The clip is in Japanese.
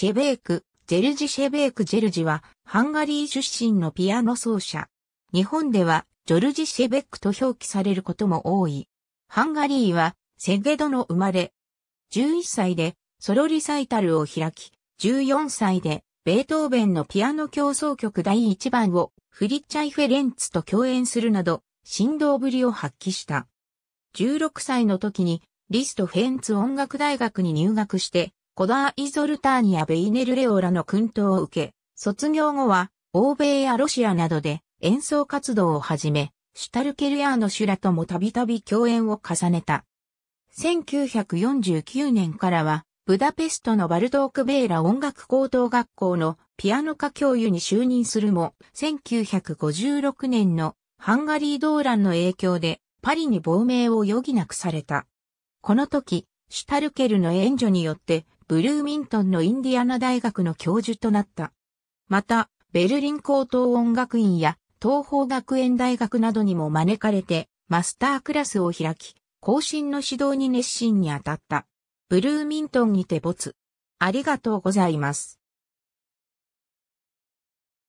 シェベーク、ジェルジ・シェベーク・ジェルジは、ハンガリー出身のピアノ奏者。日本では、ジョルジ・シェベックと表記されることも多い。ハンガリーは、セゲドの生まれ。11歳で、ソロリサイタルを開き、14歳で、ベートーベンのピアノ競争曲第1番を、フリッチャイ・フェレンツと共演するなど、振動ぶりを発揮した。16歳の時に、リスト・フェンツ音楽大学に入学して、コダー・イゾルターニやベイネル・レオラの訓導を受け、卒業後は、欧米やロシアなどで演奏活動を始め、シュタルケルヤーノシュラともたびたび共演を重ねた。1949年からは、ブダペストのバルトーク・ベーラ音楽高等学校のピアノ科教諭に就任するも、1956年のハンガリー動乱の影響でパリに亡命を余儀なくされた。この時、シュタルケルの援助によってブルーミントンのインディアナ大学の教授となった。また、ベルリン高等音楽院や東方学園大学などにも招かれて、マスタークラスを開き、後進の指導に熱心に当たった。ブルーミントンにて没。ありがとうございます。